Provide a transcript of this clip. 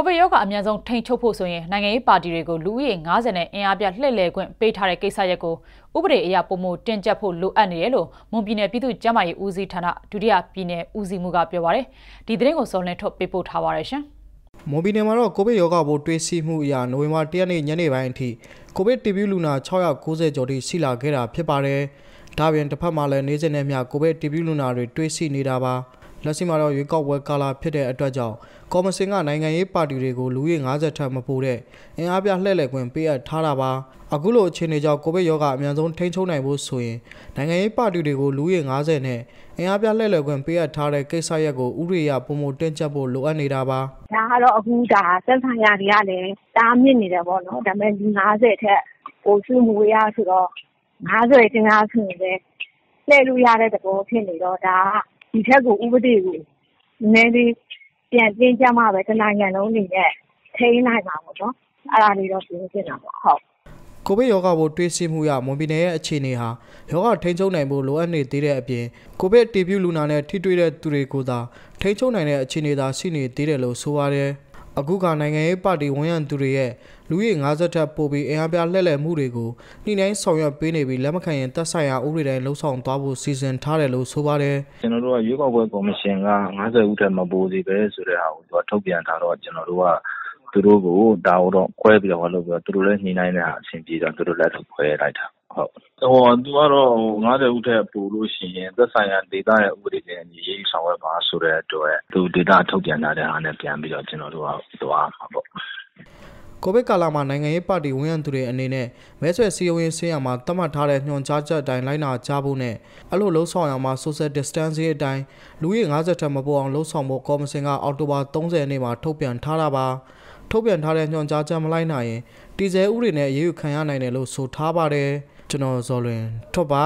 ကိုဗစ်ရောဂါအများဆုံးထိန်ချုပ်ဖို့ဆိုရင်နိုင်ငံရေးပါတီတွေကိုလူဦးရေ90နဲ့အင်အားပြလှည့်လည်ခွင့်ပေးထားတဲ့ကိစ္စရပ်ကိုဥပဒေအရပုံမှုတင်ကျပ်ဖို့လိုအပ်နေတယ်လို့မွန်ပြည်နယ်ပြည်သူ့ကျန်းမာရေးဦးစီးဌာနဒုတိယပြည်နယ်ဦးစီးမှူးကပြောပါရယ်ဒီသတင်းကိုစောလင်းထုတ်ပေးပို့ထားပါရယ်ရှင်မွန်ပြည်နယ်မှာတော့ကိုဗစ်ရောဂါပိုးတွေ့ရှိမှုအရနိုဝင်ဘာ၁ရက်နေ့ညနေပိုင်းအထိကိုဗစ်တီဘီလူနာ690ကျော်ထိရှိလာခဲ့တာဖြစ်ပါတယ်။ဒါပြင်တစ်ဖက်မှာလည်းနေစဉ်နဲ့မျှကိုဗစ်တီဘီလူနာတွေတွေ့ရှိနေတာပါ။လက်ရှိမှာတော့ရွေးကောက်ပွဲကာလဖြစ်တဲ့အတွက်ကြောင့်ကော်မရှင်ကနိုင်ငံရေးပါတီတွေကိုလူကြီး50ထက်မပိုတဲ့အင်အားပြလှည့်လည်ခွင့်ပေးအပ်ထားတာပါအခုလိုအခြေအနေကြောင့်ကိုဗစ်ရောဂါအများဆုံးထိန်းချုပ်နိုင်ဖို့ဆိုရင်နိုင်ငံရေးပါတီတွေကိုလူကြီး50နဲ့အင်အားပြလှည့်လည်ခွင့်ပေးအပ်ထားတဲ့ကိစ္စရပ်ကိုဥရိယပုံမတင်ချက်ဖို့လိုအပ်နေတာပါဒါကတော့အခုဒါစက်ဆိုင်ရာတွေကလည်းတားမြစ်နေတယ်ပေါ့နော်ဒါပေမဲ့လူ50ထက်ပိုစုမူရဆိုတော့50တင်အားဆိုရင်လည်းလှည့်လို့ရတဲ့သဘောဖြစ်နေတော့ဒါကဒီထက်ကိုဥပဒေကိုနည်းနည်းလေးပြန်တင်းကျပ်မှပဲတနိုင်ငံလုံးအနေနဲ့ထိန်းနိုင်မှာပေါ့နော်။အဲဒါလေးတော့ပြောချင်တာပေါ့ဟုတ်။”ကိုဗစ်ရောဂါပိုးတွေ့ရှိမှုအရမွန်ပြည်နယ်ရဲ့အခြေအနေဟာရောဂါထိန်းချုပ်နိုင်ဖို့လိုအပ်နေသေးတဲ့အပြင်ကိုဗစ်အတည်ပြုလူနာနဲ့ထိတွေ့တဲ့သူတွေကိုသာထိန်းချုပ်နိုင်တဲ့အခြေအနေသာရှိနေသေးတယ်လို့ဆိုပါတယ်အခုကနိုင်ငံရေးပါတီဝန်ရံသူတွေရဲ့လူရည်50ထက်ပိုပြီးအင်အားပြလှည့်လည်မှုတွေကိုနှိမ့်နှိုင်းဆောင်ရွက်ပေးနေပြီးလက်မခံရင်သက်ဆိုင်ရာဥပဒေတိုင်းလှုံ့ဆော်သွားဖို့စီစဉ်ထားတယ်လို့ဆိုပါတယ်ကျွန်တော်တို့ကရွေးကောက်ပွဲကော်မရှင်က50ဦးထက်မပိုသေးပဲဆိုတဲ့ဟာကိုသူကထုတ်ပြန်ထားတော့ကျွန်တော်တို့ကသူတို့ကိုဒါကိုတော့ခွဲပြီးတော့လုပ်ပြီးတော့သူတို့လည်းနှိမ့်နိုင်တဲ့အဆင်ပြေတော့သူတို့လည်းထုတ်ခွဲလိုက်တာဟုတ်ဟိုသူကတော့90ဦးထက်ပိုလို့ရှိရင်သက်ဆိုင်ရာဒေတာရဲ့ဥပဒေနဲ့ညီရေးဆောင်ရွက်ပါဆိုတဲ့အတွက်သူဒေတာထုတ်ပြန်လာတဲ့အားနဲ့ပြန်ပြီးတော့ကျွန်တော်တို့ကသွားမှာပေါ့ကိုဗစ်ကာလမှာနိုင်ငံရေးပါတီဝန်ရံသူတွေအနေနဲ့မဲဆွယ်စီရင်ဆင်းရမှာသတ်မှတ်ထားတဲ့ညွှန်ကြားချက်အတိုင်းလိုက်နာကြဖို့နဲ့အဲ့လိုလှုံ့ဆော်ရမှာ social distancing အတိုင်းလူရေ50ထက်မပိုအောင်လှုံ့ဆော်ဖို့ကော်မရှင်ကအောက်တိုဘာ30ရက်နေ့မှာထုတ်ပြန်ထားတာပါ။ထုတ်ပြန်ထားတဲ့ညွှန်ကြားချက်မလိုက်နိုင်ရင်တည်ဆဲဥတွေနဲ့အရေးယူခံရနိုင်တယ်လို့ဆိုထားပါတယ်ကျွန်တော်ဇော်လွင်ထွက်ပါ